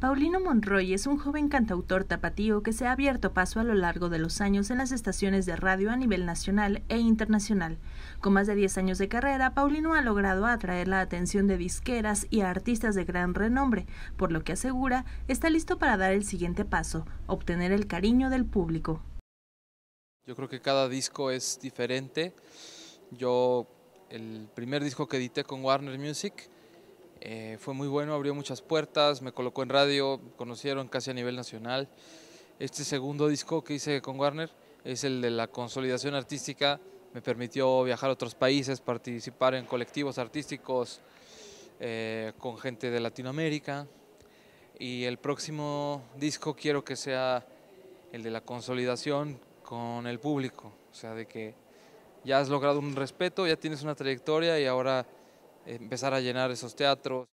Paulino Monroy es un joven cantautor tapatío que se ha abierto paso a lo largo de los años en las estaciones de radio a nivel nacional e internacional. Con más de 10 años de carrera, Paulino ha logrado atraer la atención de disqueras y a artistas de gran renombre, por lo que asegura está listo para dar el siguiente paso, obtener el cariño del público. Yo creo que cada disco es diferente. Yo, el primer disco que edité con Warner Music, eh, fue muy bueno, abrió muchas puertas, me colocó en radio, conocieron casi a nivel nacional. Este segundo disco que hice con Warner es el de la consolidación artística, me permitió viajar a otros países, participar en colectivos artísticos eh, con gente de Latinoamérica. Y el próximo disco quiero que sea el de la consolidación con el público, o sea, de que ya has logrado un respeto, ya tienes una trayectoria y ahora empezar a llenar esos teatros.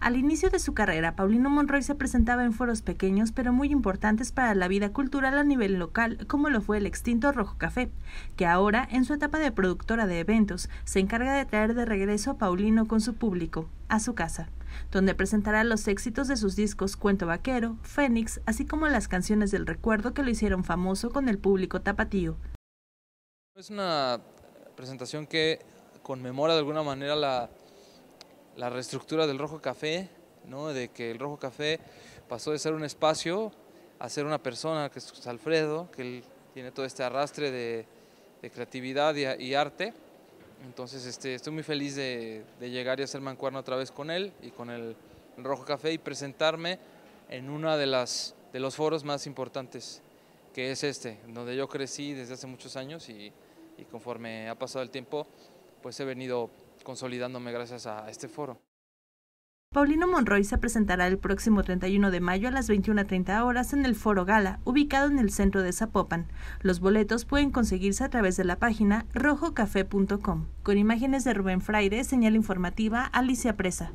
Al inicio de su carrera, Paulino Monroy se presentaba en foros pequeños pero muy importantes para la vida cultural a nivel local, como lo fue el extinto Rojo Café, que ahora, en su etapa de productora de eventos, se encarga de traer de regreso a Paulino con su público, a su casa, donde presentará los éxitos de sus discos Cuento Vaquero, Fénix, así como las canciones del recuerdo que lo hicieron famoso con el público tapatío. Es una presentación que conmemora de alguna manera la, la reestructura del Rojo Café, ¿no? de que el Rojo Café pasó de ser un espacio a ser una persona, que es Alfredo, que él tiene todo este arrastre de, creatividad y, arte. Entonces este, estoy muy feliz de, llegar y hacer mancuerno otra vez con él y con el, Rojo Café y presentarme en uno de, las, de los foros más importantes, que es este, donde yo crecí desde hace muchos años y conforme ha pasado el tiempo pues he venido consolidándome gracias a este foro. Paulino Monroy se presentará el próximo 31 de mayo a las 21.30 horas en el Foro Gala, ubicado en el centro de Zapopan. Los boletos pueden conseguirse a través de la página rojocafé.com. Con imágenes de Rubén Fraire, señal informativa, Alicia Presa.